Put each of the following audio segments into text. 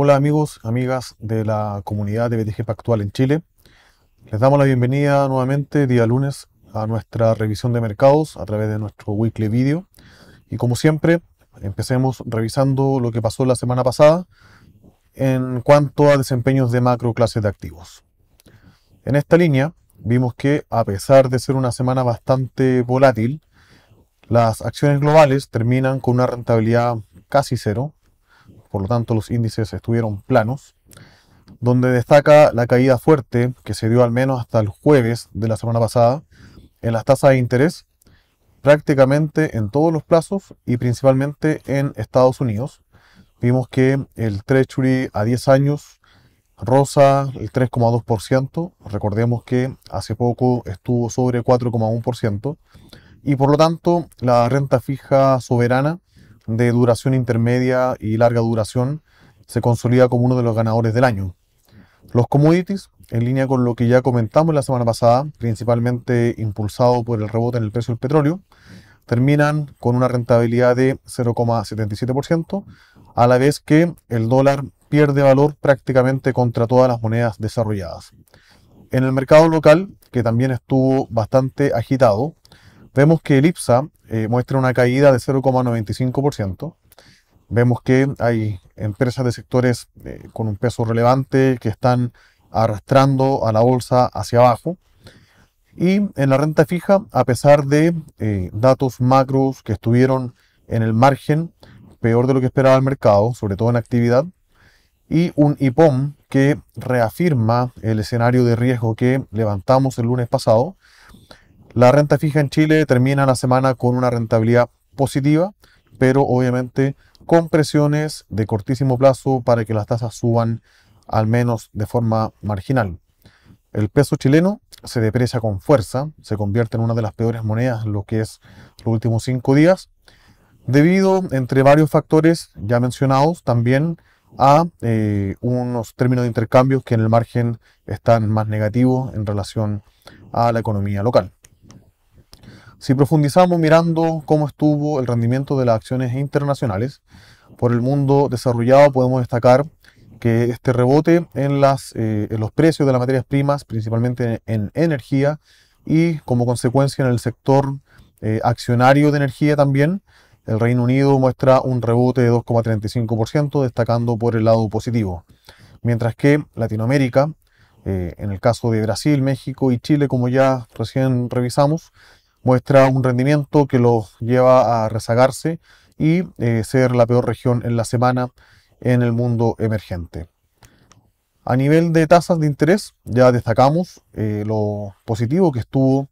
Hola amigos, amigas de la comunidad de BTG Actual en Chile. Les damos la bienvenida nuevamente día lunes a nuestra revisión de mercados a través de nuestro weekly video. Y como siempre, empecemos revisando lo que pasó la semana pasada en cuanto a desempeños de macro clases de activos. En esta línea vimos que a pesar de ser una semana bastante volátil, las acciones globales terminan con una rentabilidad casi cero, por lo tanto los índices estuvieron planos, donde destaca la caída fuerte que se dio al menos hasta el jueves de la semana pasada en las tasas de interés, prácticamente en todos los plazos y principalmente en Estados Unidos. Vimos que el Treasury a 10 años rosa el 3,2%, recordemos que hace poco estuvo sobre 4,1%, y por lo tanto la renta fija soberana de duración intermedia y larga duración, se consolida como uno de los ganadores del año. Los commodities, en línea con lo que ya comentamos la semana pasada, principalmente impulsado por el rebote en el precio del petróleo, terminan con una rentabilidad de 0,77%, a la vez que el dólar pierde valor prácticamente contra todas las monedas desarrolladas. En el mercado local, que también estuvo bastante agitado, Vemos que el IPSA eh, muestra una caída de 0,95%. Vemos que hay empresas de sectores eh, con un peso relevante que están arrastrando a la bolsa hacia abajo. Y en la renta fija, a pesar de eh, datos macros que estuvieron en el margen peor de lo que esperaba el mercado, sobre todo en actividad, y un IPOM que reafirma el escenario de riesgo que levantamos el lunes pasado, la renta fija en Chile termina la semana con una rentabilidad positiva, pero obviamente con presiones de cortísimo plazo para que las tasas suban al menos de forma marginal. El peso chileno se deprecia con fuerza, se convierte en una de las peores monedas lo que es los últimos cinco días, debido, entre varios factores ya mencionados, también a eh, unos términos de intercambio que en el margen están más negativos en relación a la economía local. Si profundizamos mirando cómo estuvo el rendimiento de las acciones internacionales por el mundo desarrollado, podemos destacar que este rebote en, las, eh, los precios de las materias primas, principalmente en, energía y como consecuencia en el sector eh, accionario de energía también, el Reino Unido muestra un rebote de 2,35%, destacando por el lado positivo. Mientras que Latinoamérica, eh, en el caso de Brasil, México y Chile, como ya recién revisamos, muestra un rendimiento que los lleva a rezagarse y eh, ser la peor región en la semana en el mundo emergente. A nivel de tasas de interés, ya destacamos eh, lo positivo que estuvo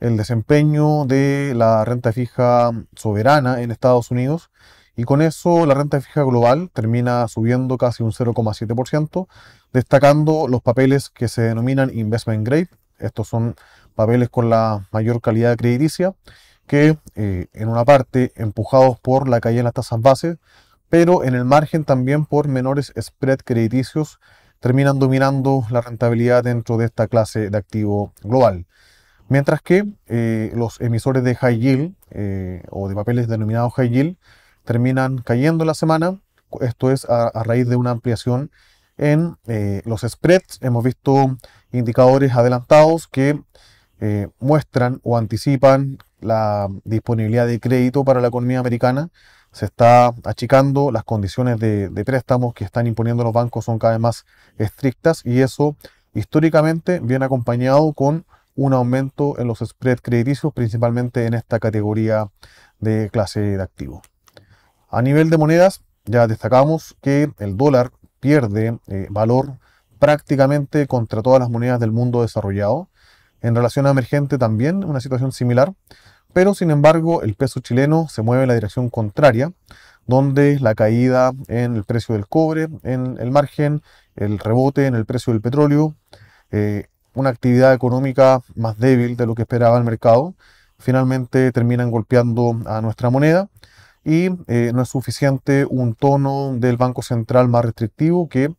el desempeño de la renta fija soberana en Estados Unidos y con eso la renta fija global termina subiendo casi un 0,7%, destacando los papeles que se denominan investment grade. Estos son papeles con la mayor calidad crediticia, que eh, en una parte empujados por la caída en las tasas base, pero en el margen también por menores spread crediticios, terminan dominando la rentabilidad dentro de esta clase de activo global. Mientras que eh, los emisores de high yield eh, o de papeles denominados high yield terminan cayendo en la semana, esto es a, raíz de una ampliación en los spreads. Hemos visto indicadores adelantados que eh, muestran o anticipan la disponibilidad de crédito para la economía americana. Se está achicando, las condiciones de, préstamos que están imponiendo los bancos son cada vez más estrictas y eso históricamente viene acompañado con un aumento en los spreads crediticios, principalmente en esta categoría de clase de activo. A nivel de monedas, ya destacamos que el dólar pierde eh, valor prácticamente contra todas las monedas del mundo desarrollado. En relación a emergente también una situación similar, pero sin embargo el peso chileno se mueve en la dirección contraria, donde la caída en el precio del cobre, en el margen, el rebote en el precio del petróleo, eh, una actividad económica más débil de lo que esperaba el mercado, finalmente terminan golpeando a nuestra moneda y eh, no es suficiente un tono del Banco Central más restrictivo que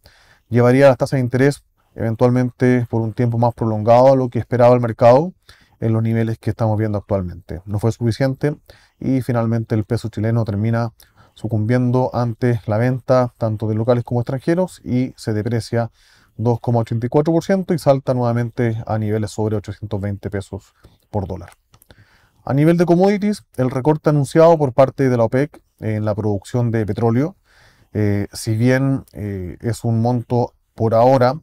llevaría las tasas de interés eventualmente por un tiempo más prolongado a lo que esperaba el mercado en los niveles que estamos viendo actualmente. No fue suficiente y finalmente el peso chileno termina sucumbiendo ante la venta tanto de locales como extranjeros y se deprecia 2,84% y salta nuevamente a niveles sobre 820 pesos por dólar. A nivel de commodities, el recorte anunciado por parte de la OPEC en la producción de petróleo, eh, si bien eh, es un monto por ahora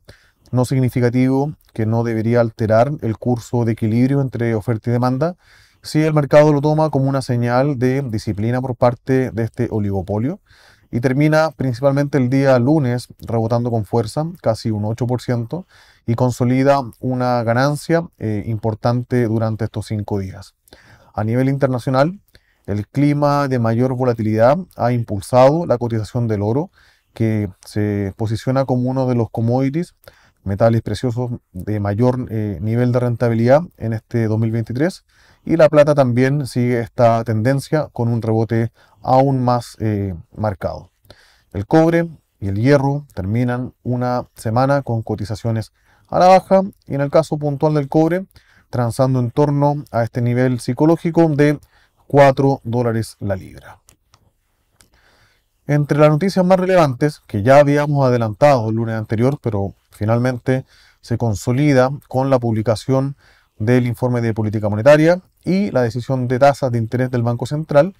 no significativo que no debería alterar el curso de equilibrio entre oferta y demanda si el mercado lo toma como una señal de disciplina por parte de este oligopolio y termina principalmente el día lunes rebotando con fuerza, casi un 8%, y consolida una ganancia eh, importante durante estos cinco días. A nivel internacional, el clima de mayor volatilidad ha impulsado la cotización del oro, que se posiciona como uno de los commodities metales preciosos de mayor eh, nivel de rentabilidad en este 2023 y la plata también sigue esta tendencia con un rebote aún más eh, marcado. El cobre y el hierro terminan una semana con cotizaciones a la baja y en el caso puntual del cobre transando en torno a este nivel psicológico de 4 dólares la libra. Entre las noticias más relevantes, que ya habíamos adelantado el lunes anterior, pero finalmente se consolida con la publicación del informe de política monetaria y la decisión de tasas de interés del Banco Central,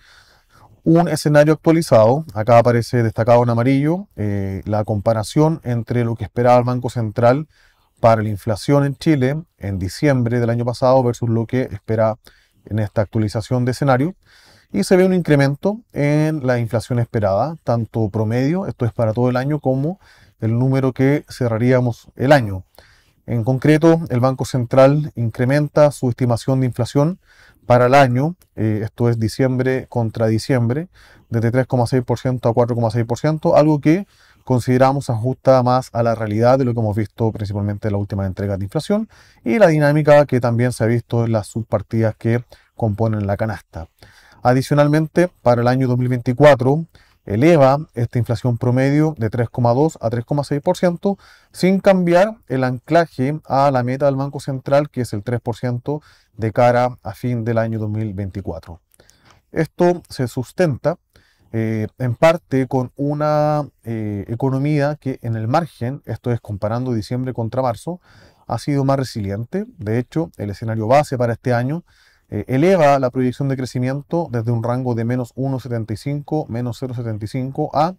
un escenario actualizado, acá aparece destacado en amarillo eh, la comparación entre lo que esperaba el Banco Central para la inflación en Chile en diciembre del año pasado versus lo que espera en esta actualización de escenario y se ve un incremento en la inflación esperada, tanto promedio, esto es para todo el año, como el número que cerraríamos el año. En concreto, el Banco Central incrementa su estimación de inflación para el año, eh, esto es diciembre contra diciembre, desde 3,6% a 4,6%, algo que consideramos ajusta más a la realidad de lo que hemos visto principalmente en la última entrega de inflación y la dinámica que también se ha visto en las subpartidas que componen la canasta. Adicionalmente, para el año 2024, eleva esta inflación promedio de 3,2 a 3,6% sin cambiar el anclaje a la meta del Banco Central que es el 3% de cara a fin del año 2024. Esto se sustenta eh, en parte con una eh, economía que en el margen, esto es comparando diciembre contra marzo, ha sido más resiliente. De hecho, el escenario base para este año eh, eleva la proyección de crecimiento desde un rango de menos 1,75, menos 0,75 a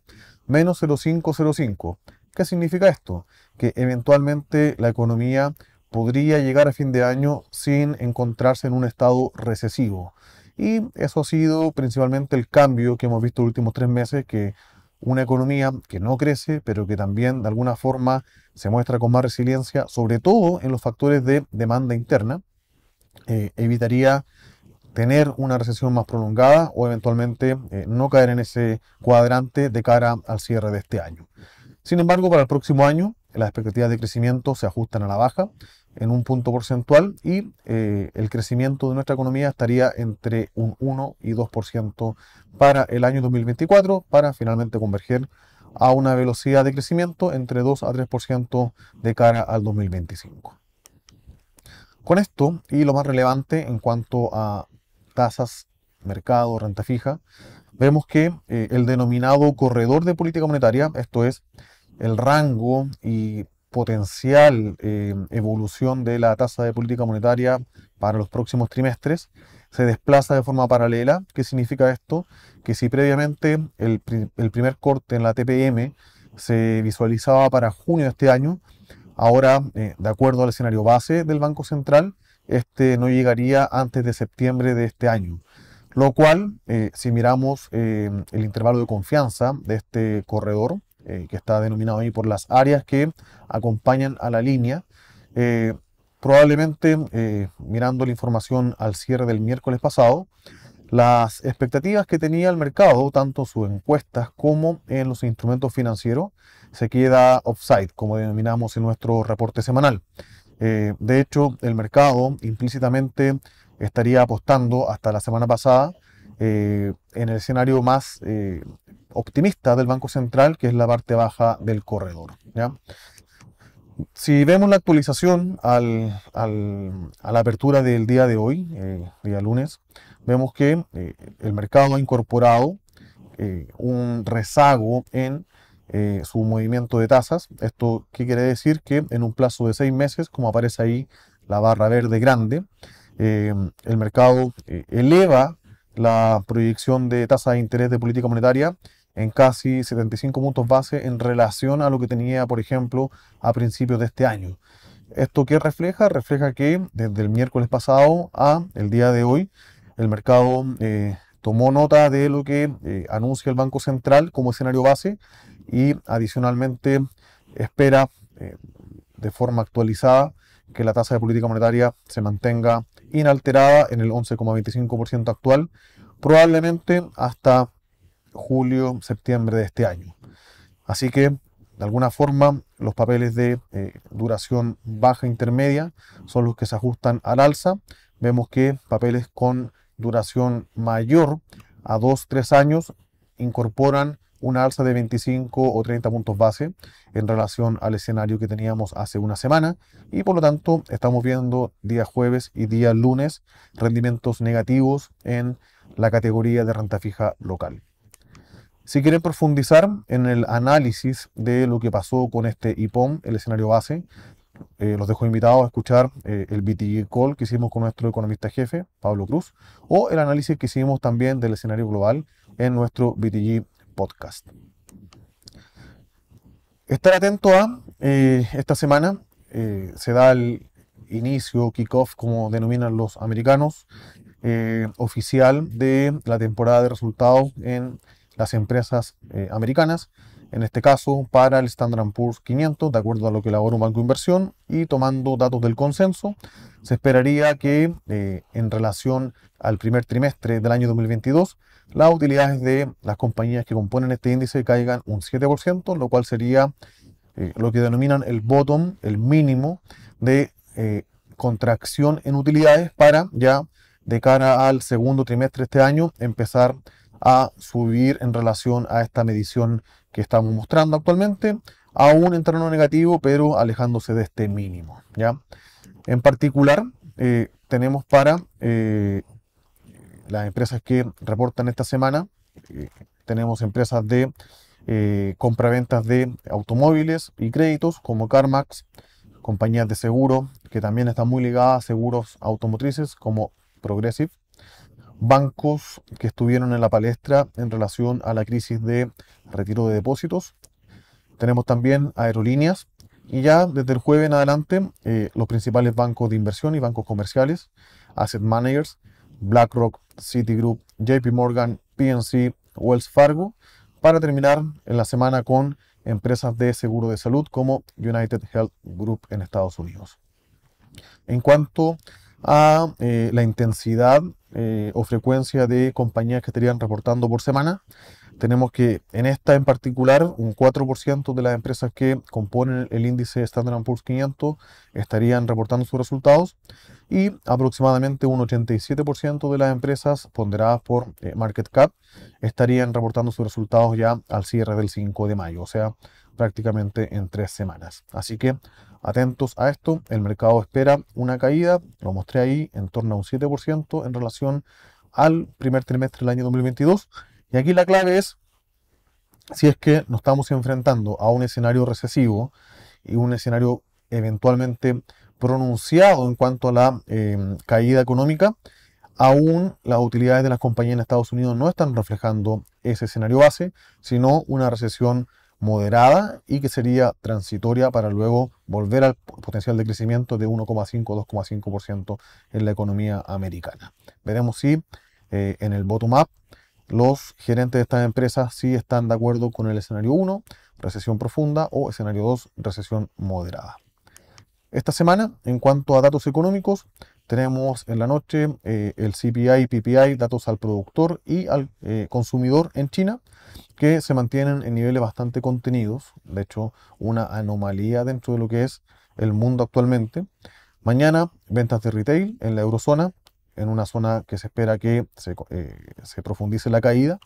menos 0,505. ¿Qué significa esto? Que eventualmente la economía podría llegar a fin de año sin encontrarse en un estado recesivo. Y eso ha sido principalmente el cambio que hemos visto en los últimos tres meses, que una economía que no crece, pero que también de alguna forma se muestra con más resiliencia, sobre todo en los factores de demanda interna, eh, evitaría tener una recesión más prolongada o eventualmente eh, no caer en ese cuadrante de cara al cierre de este año. Sin embargo, para el próximo año, las expectativas de crecimiento se ajustan a la baja en un punto porcentual y eh, el crecimiento de nuestra economía estaría entre un 1 y 2% para el año 2024 para finalmente converger a una velocidad de crecimiento entre 2 a 3% de cara al 2025. Con esto y lo más relevante en cuanto a tasas, mercado, renta fija, vemos que eh, el denominado corredor de política monetaria, esto es el rango y potencial eh, evolución de la tasa de política monetaria para los próximos trimestres, se desplaza de forma paralela. ¿Qué significa esto? Que si previamente el primer corte en la TPM se visualizaba para junio de este año, Ahora, eh, de acuerdo al escenario base del Banco Central, este no llegaría antes de septiembre de este año. Lo cual, eh, si miramos eh, el intervalo de confianza de este corredor, que está denominado ahí por las áreas que acompañan a la línea, probablemente, mirando la información al cierre del miércoles pasado, las expectativas que tenía el mercado, tanto en sus encuestas como en los instrumentos financieros, se queda offside, como denominamos en nuestro reporte semanal. Eh, de hecho, el mercado implícitamente estaría apostando hasta la semana pasada eh, en el escenario más eh, optimista del Banco Central, que es la parte baja del corredor. Si vemos la actualización a la apertura del día de hoy, día lunes, vemos que el mercado ha incorporado un rezago en eh, su movimiento de tasas. Esto, ¿qué quiere decir? Que en un plazo de seis meses, como aparece ahí la barra verde grande, em, el mercado eh, eleva la proyección de tasa de interés de política monetaria en casi 75 puntos base en relación a lo que tenía, por ejemplo, a principios de este año. ¿Esto qué refleja? Refleja que desde el miércoles pasado a el día de hoy, el mercado eh, tomó nota de lo que anuncia el Banco Central como escenario base y adicionalmente espera eh, de forma actualizada que la tasa de política monetaria se mantenga inalterada en el 11,25% actual, probablemente hasta julio, septiembre de este año. Así que, de alguna forma, los papeles de eh, duración baja intermedia son los que se ajustan al alza. Vemos que papeles con duración mayor a 2-3 años incorporan una alza de 25 o 30 puntos base en relación al escenario que teníamos hace una semana y por lo tanto estamos viendo día jueves y día lunes rendimientos negativos en la categoría de renta fija local. Si quieren profundizar en el análisis de lo que pasó con este IPOM, el escenario base, eh, los dejo invitados a escuchar eh, el BTG Call que hicimos con nuestro economista jefe, Pablo Cruz, o el análisis que hicimos también del escenario global en nuestro BTG podcast. Estar atento a eh, esta semana. Eh, se da el inicio, kickoff, como denominan los americanos, eh, oficial de la temporada de resultados en las empresas americanas en este caso para el Standard Poor's 500, de acuerdo a lo que elabora un banco de inversión, y tomando datos del consenso, se esperaría que eh, en relación al primer trimestre del año 2022, las utilidades de las compañías que componen este índice caigan un 7%, lo cual sería eh, lo que denominan el bottom, el mínimo de eh, contracción en utilidades para ya de cara al segundo trimestre de este año empezar a subir en relación a esta medición que estamos mostrando actualmente, aún entrando negativo, pero alejándose de este mínimo. ¿ya? En particular, eh, tenemos para eh, las empresas que reportan esta semana, eh, tenemos empresas de compraventas de automóviles y créditos como CarMax, compañías de seguro que también están muy ligadas a seguros automotrices como Progressive, bancos que estuvieron en la palestra en relación a la crisis de retiro de depósitos. Tenemos también aerolíneas y ya desde el jueves en adelante eh, los principales bancos de inversión y bancos comerciales, asset managers, BlackRock, Citigroup, JP Morgan, PNC, Wells Fargo, para terminar en la semana con empresas de seguro de salud como United Health Group en Estados Unidos. En cuanto a eh, la intensidad eh, o frecuencia de compañías que estarían reportando por semana. Tenemos que en esta en particular, un 4% de las empresas que componen el índice Standard Poor's 500 estarían reportando sus resultados y aproximadamente un 87% de las empresas ponderadas por eh, Market Cap estarían reportando sus resultados ya al cierre del 5 de mayo, o sea, prácticamente en tres semanas. Así que Atentos a esto, el mercado espera una caída, lo mostré ahí, en torno a un 7% en relación al primer trimestre del año 2022. Y aquí la clave es si es que nos estamos enfrentando a un escenario recesivo y un escenario eventualmente pronunciado en cuanto a la eh, caída económica, aún las utilidades de las compañías en Estados Unidos no están reflejando ese escenario base, sino una recesión moderada y que sería transitoria para luego volver al potencial de crecimiento de 1,5-2,5% o en la economía americana. Veremos si eh, en el bottom-up los gerentes de estas empresas sí están de acuerdo con el escenario 1, recesión profunda, o escenario 2, recesión moderada. Esta semana, en cuanto a datos económicos, tenemos en la noche eh, el CPI y PPI, datos al productor y al eh, consumidor en China, que se mantienen en niveles bastante contenidos. De hecho, una anomalía dentro de lo que es el mundo actualmente. Mañana, ventas de retail en la eurozona, en una zona que se espera que se eh, profundice la caída.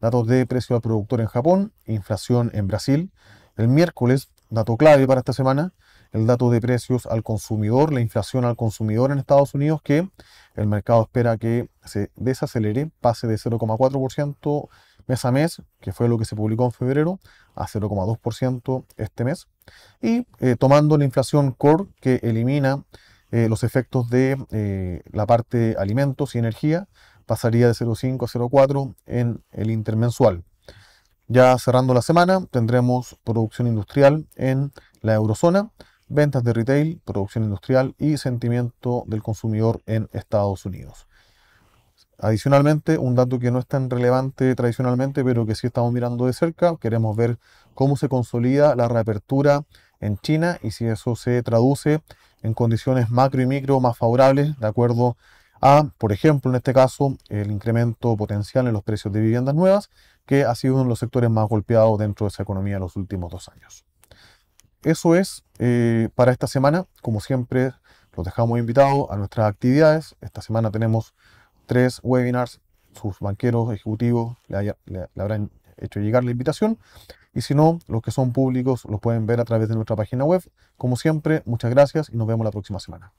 Datos de precio al productor en Japón, inflación en Brasil. El miércoles dato clave para esta semana, el dato de precios al consumidor, la inflación al consumidor en Estados Unidos, que el mercado espera que se desacelere, pase de 0,4% mes a mes, que fue lo que se publicó en febrero, a 0,2% este mes. Y eh, tomando la inflación core, que elimina eh, los efectos de eh, la parte de alimentos y energía, pasaría de 0,5 a 0,4 en el intermensual. Ya cerrando la semana, tendremos producción industrial en la eurozona, ventas de retail, producción industrial y sentimiento del consumidor en Estados Unidos. Adicionalmente, un dato que no es tan relevante tradicionalmente, pero que sí estamos mirando de cerca, queremos ver cómo se consolida la reapertura en China y si eso se traduce en condiciones macro y micro más favorables, de acuerdo a, por ejemplo, en este caso, el incremento potencial en los precios de viviendas nuevas que ha sido uno de los sectores más golpeados dentro de esa economía en los últimos dos años. Eso es eh, para esta semana. Como siempre, los dejamos invitados a nuestras actividades. Esta semana tenemos tres webinars. Sus banqueros ejecutivos le habrán hecho llegar la invitación. Y si no, los que son públicos los pueden ver a través de nuestra página web. Como siempre, muchas gracias y nos vemos la próxima semana.